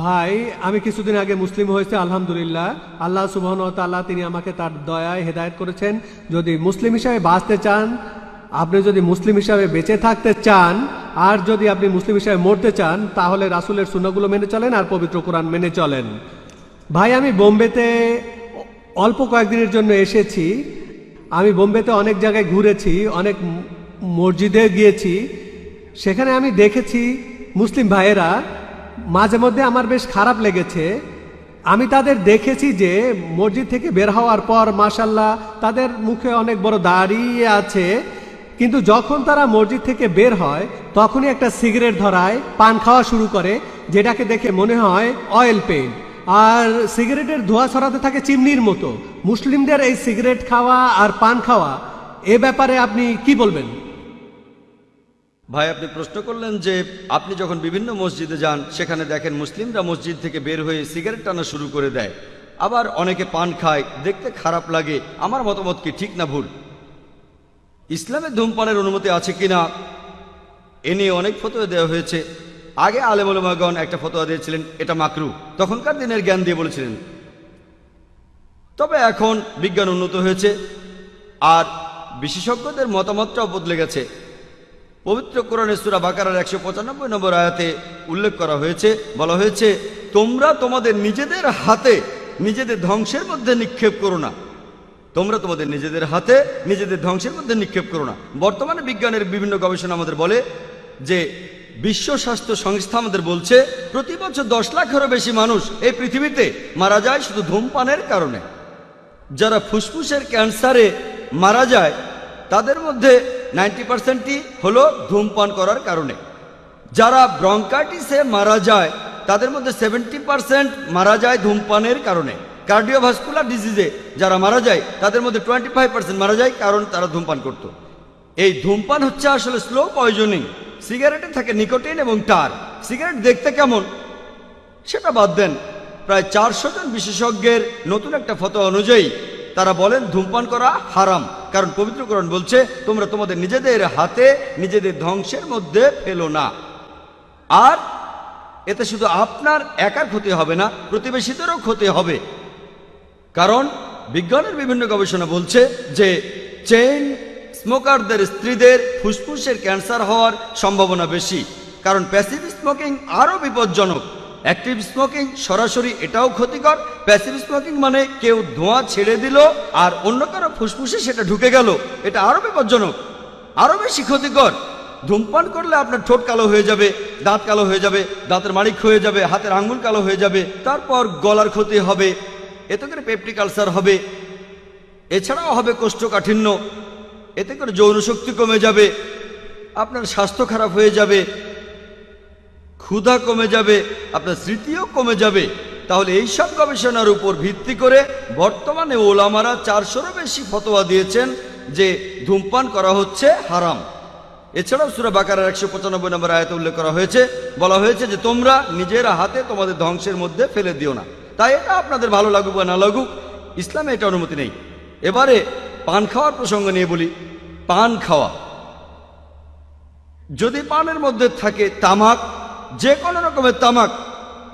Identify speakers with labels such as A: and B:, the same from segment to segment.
A: ভাই আমি কিছুদিন আগে মুসলিম হয়েছে আলহামদুলিল্লাহ আল্লাহ সুবহন তাল্লাহ তিনি আমাকে তার দয়ায় হেদায়ত করেছেন যদি মুসলিম হিসাবে বাঁচতে চান আপনি যদি মুসলিম হিসাবে বেঁচে থাকতে চান আর যদি আপনি মুসলিম হিসাবে মরতে চান তাহলে রাসুলের সুনাগুলো মেনে চলেন আর পবিত্র কোরআন মেনে চলেন ভাই আমি বোম্বেতে অল্প কয়েকদিনের জন্য এসেছি আমি বোম্বেতে অনেক জায়গায় ঘুরেছি অনেক মসজিদে গিয়েছি সেখানে আমি দেখেছি মুসলিম ভাইয়েরা মাঝে মধ্যে আমার বেশ খারাপ লেগেছে আমি তাদের দেখেছি যে মসজিদ থেকে বের হওয়ার পর মাসাল্লাহ তাদের মুখে অনেক বড় দাঁড়িয়ে আছে কিন্তু যখন তারা মসজিদ থেকে বের হয় তখনই একটা সিগারেট ধরায় পান খাওয়া শুরু করে যেটাকে দেখে মনে হয় অয়েল পেন আর সিগারেটের ধোঁয়া ছড়াতে থাকে চিমনির মতো মুসলিমদের এই সিগারেট খাওয়া আর পান খাওয়া এ ব্যাপারে আপনি কি বলবেন
B: ভাই আপনি প্রশ্ন করলেন যে আপনি যখন বিভিন্ন মসজিদে যান সেখানে দেখেন মুসলিমরা মসজিদ থেকে বের হয়ে সিগারেট টানা শুরু করে দেয় আবার অনেকে পান খায় দেখতে খারাপ লাগে আমার মতামত কি ঠিক না ভুল ইসলামের ধূমপানের অনুমতি আছে কি না এ নিয়ে অনেক ফতোয়া দেওয়া হয়েছে আগে আলেমুলমাগণ একটা ফতোয়া দিয়েছিলেন এটা মাকরু তখনকার দিনের জ্ঞান দিয়ে বলেছিলেন তবে এখন বিজ্ঞান উন্নত হয়েছে আর বিশেষজ্ঞদের মতামতটাও বদলে গেছে পবিত্র কোরআনে সুরা বাকারার একশো পঁচানব্বই নম্বর আয়াতে উল্লেখ করা হয়েছে বলা হয়েছে তোমরা তোমাদের নিজেদের হাতে নিজেদের ধ্বংসের মধ্যে নিক্ষেপ করো না তোমরা তোমাদের নিজেদের হাতে নিজেদের ধ্বংসের মধ্যে নিক্ষেপ করো না বর্তমানে বিজ্ঞানের বিভিন্ন গবেষণা আমাদের বলে যে বিশ্ব স্বাস্থ্য সংস্থা আমাদের বলছে প্রতি বছর দশ লাখেরও বেশি মানুষ এই পৃথিবীতে মারা যায় শুধু ধূমপানের কারণে যারা ফুসফুসের ক্যান্সারে মারা যায় তাদের মধ্যে নাইনটি পার্সেন্টই হলো ধূমপান করার কারণে যারা ব্রঙ্কাইটিসে মারা যায় তাদের মধ্যে সেভেন্টি পার্সেন্ট মারা যায় ধূমপানের কারণে কার্ডিওভাস্কুলার ডিজিজে যারা মারা যায় তাদের মধ্যে টোয়েন্টি ফাইভ পার্সেন্ট মারা যায় কারণ তারা ধূমপান করত। এই ধূমপান হচ্ছে আসলে স্লো পয়জনিং সিগারেটে থাকে নিকোটিন এবং টার সিগারেট দেখতে কেমন সেটা বাদ দেন প্রায় চারশো জন বিশেষজ্ঞের নতুন একটা ফত অনুযায়ী তারা বলেন ধূমপান করা হারাম কারণ পবিত্রকরণ বলছে তোমরা তোমাদের নিজেদের হাতে নিজেদের ধ্বংসের মধ্যে ফেলো না আর এতে শুধু আপনার একার ক্ষতি হবে না প্রতিবেশীদেরও ক্ষতি হবে কারণ বিজ্ঞানের বিভিন্ন গবেষণা বলছে যে চেইন স্মোকারদের স্ত্রীদের ফুসফুসের ক্যান্সার হওয়ার সম্ভাবনা বেশি কারণ প্যাসিভ স্মোকিং আরও বিপজ্জনক অ্যাক্টিভ স্মোকিং সরাসরি এটাও ক্ষতিকর প্যাসিভ স্মোকিং মানে কেউ ধোঁয়া ছেড়ে দিল আর অন্য কারো ফুসফুসে সেটা ঢুকে গেল এটা আরও বিপজ্জনক আরও বেশি ক্ষতিকর ধূমপান করলে আপনার ঠোঁট কালো হয়ে যাবে দাঁত কালো হয়ে যাবে দাঁতের মাড়িক হয়ে যাবে হাতের আঙ্গুল কালো হয়ে যাবে তারপর গলার ক্ষতি হবে এতে করে পেপটিক আলসার হবে এছাড়াও হবে কোষ্ঠকাঠিন্য এতে করে যৌনশক্তি কমে যাবে আপনার স্বাস্থ্য খারাপ হয়ে যাবে ক্ষুধা কমে যাবে আপনার স্মৃতিও কমে যাবে তাহলে এইসব গবেষণার উপর ভিত্তি করে বর্তমানে ওলামারা চারশোরও বেশি ফতোয়া দিয়েছেন যে ধূমপান করা হচ্ছে হারাম এছাড়াও সুরা বাকারের একশো পঁচানব্বই নম্বর আয়ত উল্লেখ করা হয়েছে বলা হয়েছে যে তোমরা নিজেরা হাতে তোমাদের ধ্বংসের মধ্যে ফেলে দিও না তাই এটা আপনাদের ভালো লাগুক বা না লাগুক ইসলামে এটা অনুমতি নেই এবারে পান খাওয়ার প্রসঙ্গ নিয়ে বলি পান খাওয়া যদি পানের মধ্যে থাকে তামাক যে কোনো রকমের তামাক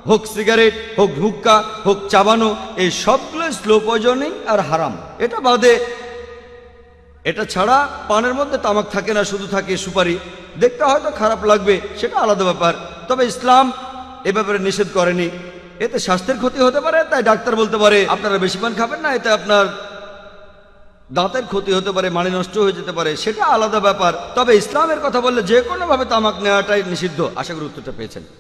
B: হোক সিগারেট হোক হুক্কা হোক চাবানো এই সবগুলো স্লো পয়জনিং আর হারাম এটা বাদে এটা ছাড়া পানের মধ্যে তামাক থাকে না শুধু থাকে সুপারি দেখতে হয়তো খারাপ লাগবে সেটা আলাদা ব্যাপার তবে ইসলাম এ ব্যাপারে নিষেধ করেনি এতে স্বাস্থ্যের ক্ষতি হতে পারে তাই ডাক্তার বলতে পারে আপনারা বেশি পান খাবেন না এতে আপনার দাঁতের ক্ষতি হতে পারে মানে নষ্ট হয়ে যেতে পারে সেটা আলাদা ব্যাপার তবে ইসলামের কথা বললে যে কোনোভাবে তামাক নেওয়াটাই নিষিদ্ধ আশা করি উত্তরটা পেয়েছেন